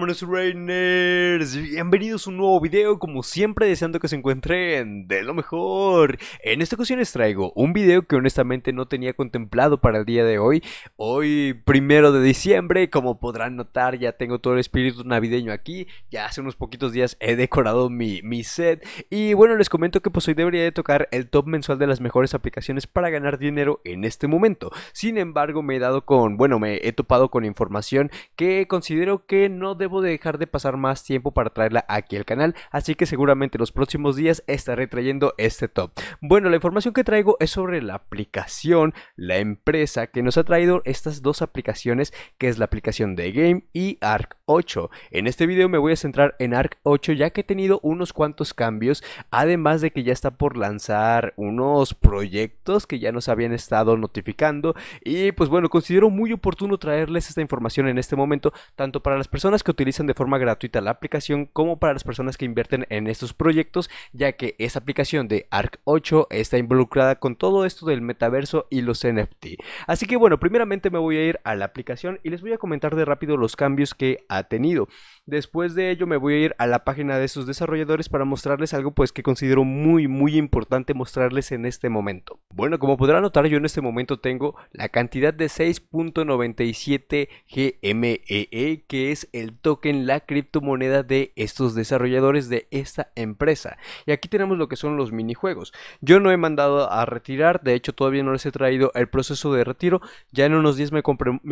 Vámonos Rainers, bienvenidos a un nuevo video, como siempre deseando que se encuentren de lo mejor. En esta ocasión les traigo un video que honestamente no tenía contemplado para el día de hoy. Hoy, primero de diciembre, como podrán notar ya tengo todo el espíritu navideño aquí. Ya hace unos poquitos días he decorado mi, mi set. Y bueno, les comento que pues hoy debería de tocar el top mensual de las mejores aplicaciones para ganar dinero en este momento. Sin embargo, me he dado con, bueno, me he topado con información que considero que no debo de dejar de pasar más tiempo para traerla aquí al canal, así que seguramente los próximos días estaré trayendo este top. Bueno, la información que traigo es sobre la aplicación, la empresa que nos ha traído estas dos aplicaciones, que es la aplicación de Game y Arc 8. En este video me voy a centrar en Arc 8 ya que he tenido unos cuantos cambios, además de que ya está por lanzar unos proyectos que ya nos habían estado notificando y pues bueno, considero muy oportuno traerles esta información en este momento, tanto para las personas que utilizan de forma gratuita la aplicación como para las personas que invierten en estos proyectos, ya que esta aplicación de Arc 8 está involucrada con todo esto del metaverso y los NFT. Así que bueno, primeramente me voy a ir a la aplicación y les voy a comentar de rápido los cambios que ha tenido. Después de ello me voy a ir a la página de estos desarrolladores para mostrarles algo pues que considero muy muy importante mostrarles en este momento. Bueno, como podrán notar yo en este momento tengo la cantidad de 6.97 GME e, que es el top token, la criptomoneda de estos desarrolladores de esta empresa. Y aquí tenemos lo que son los minijuegos. Yo no he mandado a retirar, de hecho todavía no les he traído el proceso de retiro. Ya en unos días me,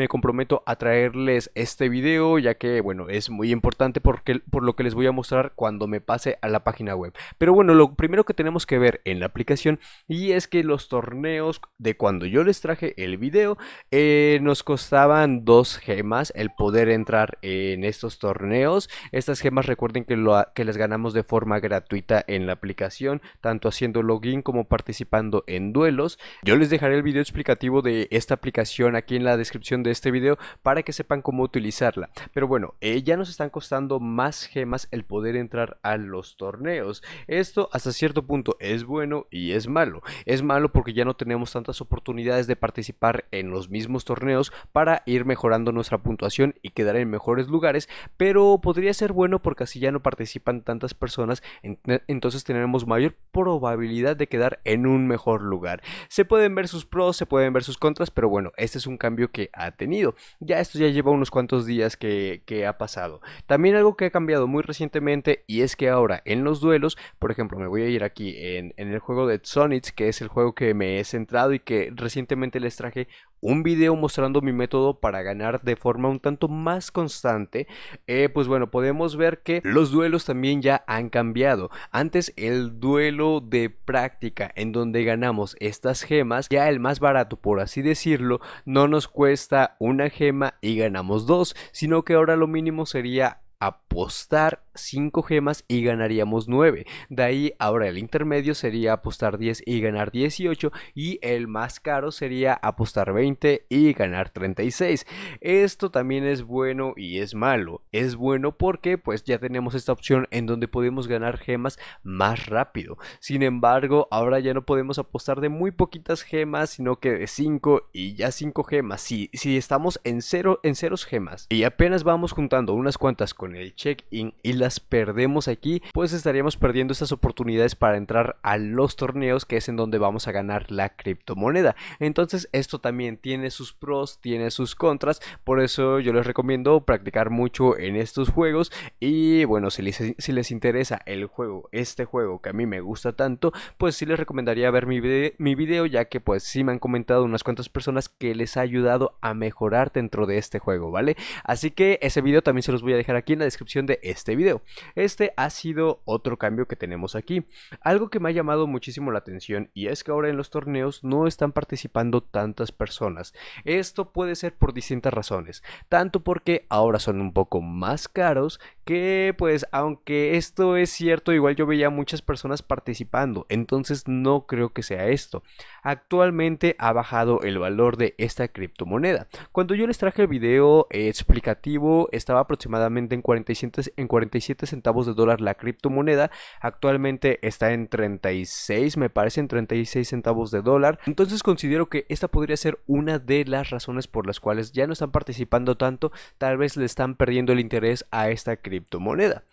comprometo a traerles este video, ya que bueno, es muy importante porque, por lo que les voy a mostrar cuando me pase a la página web. Pero bueno, lo primero que tenemos que ver en la aplicación y es que los torneos de cuando yo les traje el video eh, nos costaban dos gemas el poder entrar en estos torneos. Estas gemas recuerden que, lo, que las ganamos de forma gratuita en la aplicación, tanto haciendo login como participando en duelos. Yo les dejaré el video explicativo de esta aplicación aquí en la descripción de este video para que sepan cómo utilizarla. Pero bueno, eh, ya nos están costando más gemas el poder entrar a los torneos. Esto hasta cierto punto es bueno y es malo. Es malo porque ya no tenemos tantas oportunidades de participar en los mismos torneos para ir mejorando nuestra puntuación y quedar en mejores lugares pero podría ser bueno porque así ya no participan tantas personas, eh, entonces tenemos mayor probabilidad de quedar en un mejor lugar. Se pueden ver sus pros, se pueden ver sus contras, pero bueno, este es un cambio que ha tenido. Ya esto ya lleva unos cuantos días que, ha pasado. También algo que ha cambiado muy recientemente y es que ahora en los duelos, por ejemplo, me voy a ir aquí en, en el juego de Sonic, que es el juego que me he centrado y que recientemente les traje un video mostrando mi método para ganar de forma un tanto más constante, eh, pues bueno, podemos ver que los duelos también ya han cambiado. Antes el duelo de práctica en donde ganamos estas gemas, ya el más barato por así decirlo, no nos cuesta una gema y ganamos dos, sino que ahora lo mínimo sería apostar 5 gemas y ganaríamos 9. De ahí ahora el intermedio sería apostar 10 y ganar 18 y el más caro sería apostar 20 y ganar 36. Esto también es bueno y es malo. Es bueno porque pues ya tenemos esta opción en donde podemos ganar gemas más rápido. Sin embargo, ahora ya no podemos apostar de muy poquitas gemas, sino que de 5 y ya 5 gemas. Si, si estamos en 0 en ceros gemas y apenas vamos juntando unas cuantas con el check-in y la perdemos aquí, pues estaríamos perdiendo estas oportunidades para entrar a los torneos que es en donde vamos a ganar la criptomoneda. Entonces esto también tiene sus pros, tiene sus contras, por eso yo les recomiendo practicar mucho en estos juegos y bueno, si les, si les interesa el juego, este juego que a mí me gusta tanto, pues sí les recomendaría ver mi, video, mi video ya que pues sí me han comentado unas cuantas personas que les ha ayudado a mejorar dentro de este juego, ¿vale? Así que ese video también se los voy a dejar aquí en la descripción de este video. Este ha sido otro cambio que tenemos aquí. Algo que me ha llamado muchísimo la atención y es que ahora en los torneos no están participando tantas personas. Esto puede ser por distintas razones, tanto porque ahora son un poco más caros que pues aunque esto es cierto, igual yo veía muchas personas participando, entonces no creo que sea esto. Actualmente ha bajado el valor de esta criptomoneda. Cuando yo les traje el video eh, explicativo estaba aproximadamente en 47, en 47 centavos de dólar la criptomoneda, actualmente está en 36, me parece en 36 centavos de dólar, entonces considero que esta podría ser una de las razones por las cuales ya no están participando tanto, tal vez le están perdiendo el interés a esta criptomoneda criptomoneda.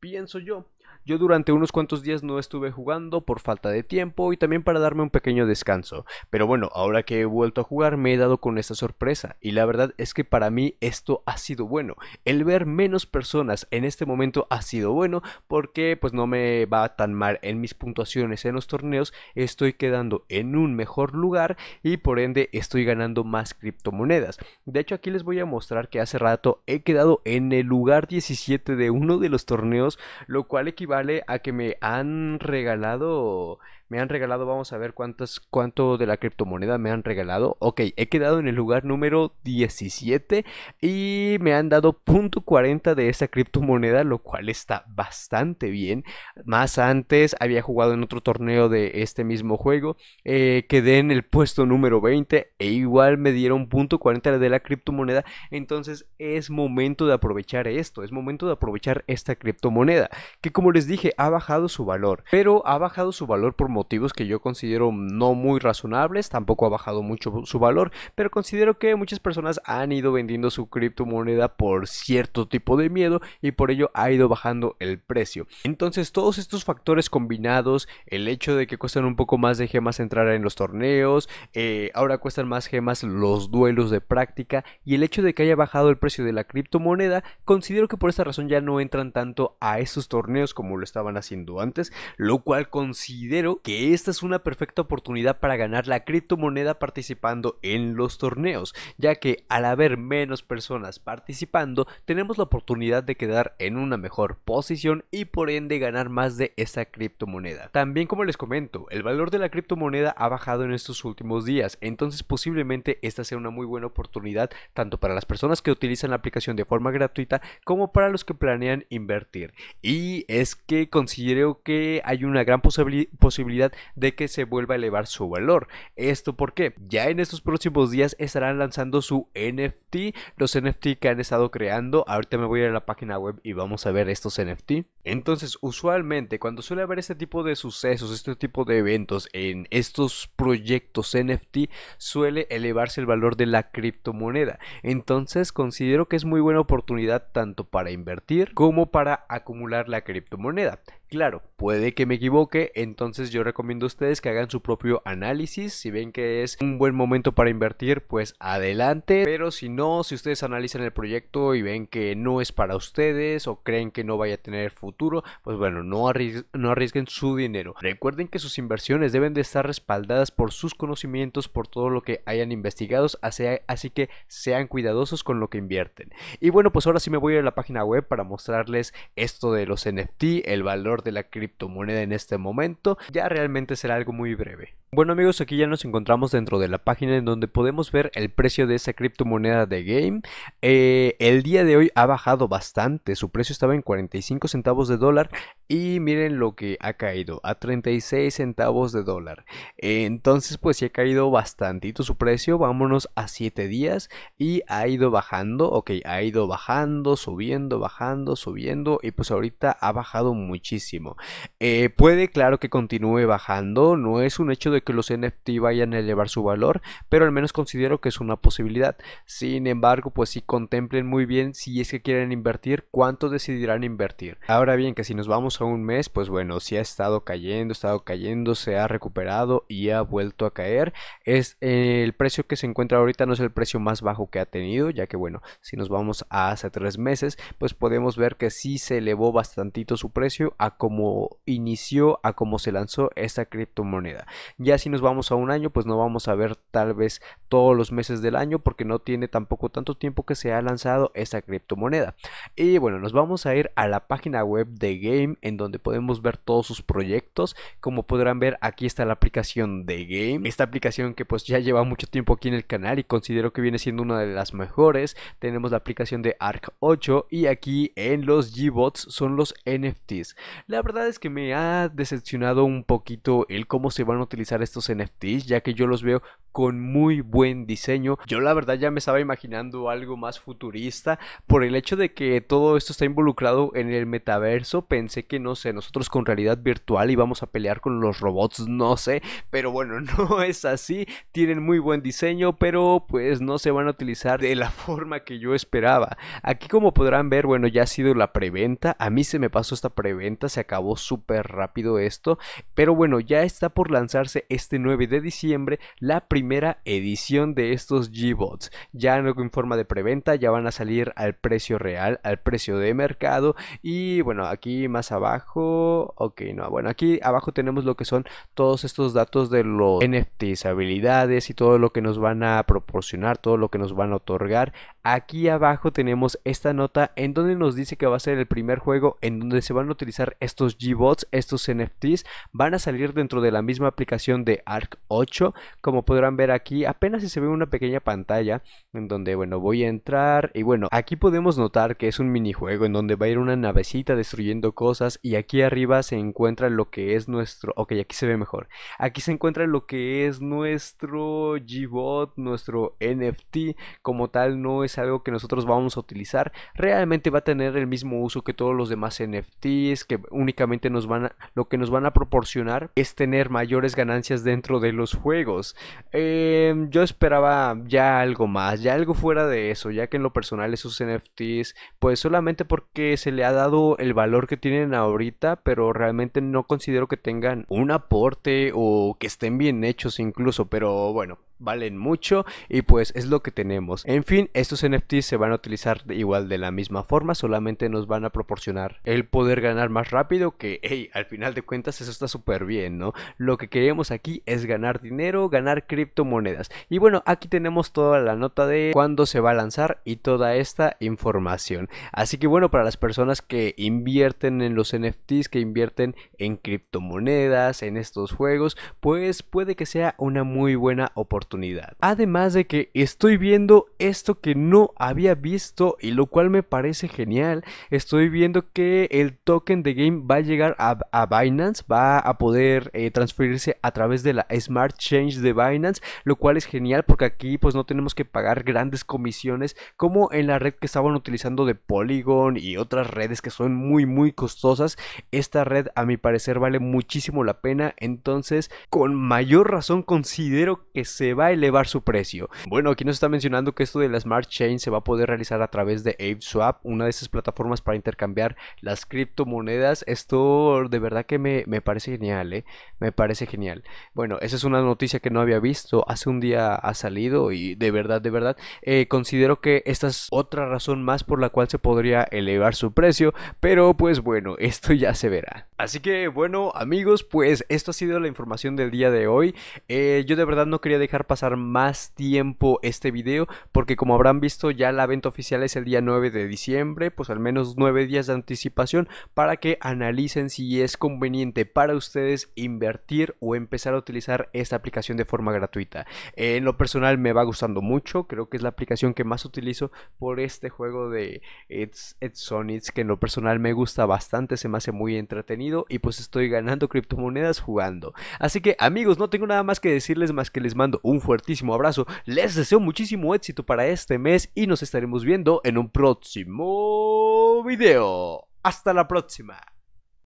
Pienso yo yo durante unos cuantos días no estuve jugando por falta de tiempo y también para darme un pequeño descanso. Pero bueno, ahora que he vuelto a jugar me he dado con esta sorpresa y la verdad es que para mí esto ha sido bueno. El ver menos personas en este momento ha sido bueno porque pues no me va tan mal en mis puntuaciones en los torneos. Estoy quedando en un mejor lugar y por ende estoy ganando más criptomonedas. De hecho aquí les voy a mostrar que hace rato he quedado en el lugar 17 de uno de los torneos, lo cual equivale vale a que me han regalado me han regalado, vamos a ver cuántas, cuánto de la criptomoneda me han regalado. Ok, he quedado en el lugar número 17 y me han dado .40 de esa criptomoneda, lo cual está bastante bien. Más antes había jugado en otro torneo de este mismo juego, eh, quedé en el puesto número 20 e igual me dieron .40 de la criptomoneda, entonces es momento de aprovechar esto, es momento de aprovechar esta criptomoneda, que como les dije, ha bajado su valor, pero ha bajado su valor por motivos que yo considero no muy razonables, tampoco ha bajado mucho su valor, pero considero que muchas personas han ido vendiendo su criptomoneda por cierto tipo de miedo y por ello ha ido bajando el precio. Entonces todos estos factores combinados, el hecho de que cuestan un poco más de gemas entrar en los torneos, eh, ahora cuestan más gemas los duelos de práctica y el hecho de que haya bajado el precio de la criptomoneda, considero que por esa razón ya no entran tanto a esos torneos como lo estaban haciendo antes, lo cual considero que esta es una perfecta oportunidad para ganar la criptomoneda participando en los torneos, ya que al haber menos personas participando, tenemos la oportunidad de quedar en una mejor posición y por ende ganar más de esta criptomoneda. También como les comento, el valor de la criptomoneda ha bajado en estos últimos días, entonces posiblemente esta sea una muy buena oportunidad tanto para las personas que utilizan la aplicación de forma gratuita como para los que planean invertir. Y es que considero que hay una gran posibilidad de que se vuelva a elevar su valor. ¿Esto porque Ya en estos próximos días estarán lanzando su NFT, los NFT que han estado creando. Ahorita me voy a a la página web y vamos a ver estos NFT. Entonces, usualmente cuando suele haber este tipo de sucesos, este tipo de eventos en estos proyectos NFT, suele elevarse el valor de la criptomoneda. Entonces, considero que es muy buena oportunidad tanto para invertir como para acumular la criptomoneda. Claro, puede que me equivoque, entonces yo recomiendo a ustedes que hagan su propio análisis. Si ven que es un buen momento para invertir, pues adelante. Pero si no, si ustedes analizan el proyecto y ven que no es para ustedes o creen que no vaya a tener futuro, pues bueno, no, arriesguen su dinero. Recuerden que sus inversiones deben de estar respaldadas por sus conocimientos, por todo lo que hayan investigado. así que sean cuidadosos con lo que invierten. Y bueno, pues ahora sí me voy a la página web para mostrarles esto de los NFT, el valor de la criptomoneda en este momento, ya realmente será algo muy breve. Bueno amigos, aquí ya nos encontramos dentro de la página en donde podemos ver el precio de esa criptomoneda de Game. Eh, el día de hoy ha bajado bastante, su precio estaba en 45 centavos de dólar y miren lo que ha caído, a 36 centavos de dólar. entonces pues sí ha caído bastantito su precio, vámonos a 7 días y ha ido bajando, ok, ha ido bajando, subiendo, bajando, subiendo y pues ahorita ha bajado muchísimo. Eh, puede claro que continúe bajando, no es un hecho de que los NFT vayan a elevar su valor, pero al menos considero que es una posibilidad. Sin embargo, pues si contemplen muy bien si es que quieren invertir, cuánto decidirán invertir. Ahora bien, que si nos vamos a un mes, pues bueno, si ha estado cayendo, ha estado cayendo, se ha recuperado y ha vuelto a caer, es el precio que se encuentra ahorita no es el precio más bajo que ha tenido, ya que bueno, si nos vamos a hace tres meses, pues podemos ver que sí se elevó bastantito su precio a como inició, a como se lanzó esta criptomoneda. Ya si nos vamos a un año, pues no vamos a ver tal vez todos los meses del año porque no tiene tampoco tanto tiempo que se ha lanzado esa criptomoneda. Y bueno, nos vamos a ir a la página web de Game en donde podemos ver todos sus proyectos. Como podrán ver, aquí está la aplicación de Game. Esta aplicación que pues ya lleva mucho tiempo aquí en el canal y considero que viene siendo una de las mejores. Tenemos la aplicación de Arc 8 y aquí en los G-Bots son los NFTs. La verdad es que me ha decepcionado un poquito el cómo se van a utilizar estos NFTs, ya que yo los veo con muy buen diseño. Yo la verdad ya me estaba imaginando algo más futurista por el hecho de que todo esto está involucrado en el metaverso. Pensé que no sé, nosotros con realidad virtual íbamos a pelear con los robots, no sé, pero bueno, no es así. Tienen muy buen diseño, pero pues no se van a utilizar de la forma que yo esperaba. Aquí como podrán ver, bueno, ya ha sido la preventa. A mí se me pasó esta preventa, se acabó súper rápido esto, pero bueno, ya está por lanzarse este 9 de diciembre la primera edición de estos G-Bots. Ya no en forma de preventa, ya van a salir al precio real, al precio de mercado. Y bueno, aquí más abajo, ok, no, bueno, aquí abajo tenemos lo que son todos estos datos de los NFTs, habilidades y todo lo que nos van a proporcionar, todo lo que nos van a otorgar. Aquí abajo tenemos esta nota en donde nos dice que va a ser el primer juego en donde se van a utilizar estos G-Bots, estos NFTs, van a salir dentro de la misma aplicación de Arc 8. Como podrán ver aquí, apenas se ve una pequeña pantalla en donde, bueno, voy a entrar. Y bueno, aquí podemos notar que es un minijuego en donde va a ir una navecita destruyendo cosas. Y aquí arriba se encuentra lo que es nuestro... Ok, aquí se ve mejor. Aquí se encuentra lo que es nuestro G-Bot, nuestro NFT. Como tal, no es algo que nosotros vamos a utilizar. Realmente va a tener el mismo uso que todos los demás NFTs, que únicamente nos van a... Lo que nos van a proporcionar es tener mayores ganancias dentro de los juegos. Em, yo esperaba ya algo más, ya algo fuera de eso, ya que en lo personal esos NFTs, pues solamente porque se le ha dado el valor que tienen ahorita, pero realmente no considero que tengan un aporte o que estén bien hechos incluso, pero bueno, valen mucho y pues es lo que tenemos. En fin, estos NFTs se van a utilizar igual de la misma forma, solamente nos van a proporcionar el poder ganar más rápido que, hey, al final de cuentas eso está súper bien, ¿no? Lo que queremos aquí es ganar dinero, ganar criptomonedas. Y bueno, aquí tenemos toda la nota de cuándo se va a lanzar y toda esta información. Así que bueno, para las personas que invierten en los NFTs, que invierten en criptomonedas, en estos juegos, pues puede que sea una muy buena oportunidad Además de que estoy viendo esto que no había visto y lo cual me parece genial. Estoy viendo que el token de game va a llegar a, Binance, va a poder eh, transferirse a través de la Smart Change de Binance, lo cual es genial porque aquí pues no tenemos que pagar grandes comisiones como en la red que estaban utilizando de Polygon y otras redes que son muy muy costosas. Esta red a mi parecer vale muchísimo la pena, entonces con mayor razón considero que se va a elevar su precio. Bueno, aquí nos está mencionando que esto de la Smart Chain se va a poder realizar a través de ApeSwap, una de esas plataformas para intercambiar las criptomonedas. Esto de verdad que me, parece genial, ¿eh? Me parece genial. Bueno, esa es una noticia que no había visto. Hace un día ha salido y de verdad, de verdad, eh, considero que esta es otra razón más por la cual se podría elevar su precio. Pero pues bueno, esto ya se verá. Así que bueno, amigos, pues esto ha sido la información del día de hoy. Eh, yo de verdad no quería dejar pasar más tiempo este video porque como habrán visto ya la venta oficial es el día 9 de diciembre, pues al menos 9 días de anticipación para que analicen si es conveniente para ustedes invertir o empezar a utilizar esta aplicación de forma gratuita. En lo personal me va gustando mucho, creo que es la aplicación que más utilizo por este juego de It's, It's que en lo personal me gusta bastante, se me hace muy entretenido y pues estoy ganando criptomonedas jugando. Así que amigos, no tengo nada más que decirles más que les mando un un fuertísimo abrazo. Les deseo muchísimo éxito para este mes y nos estaremos viendo en un próximo video. Hasta la próxima.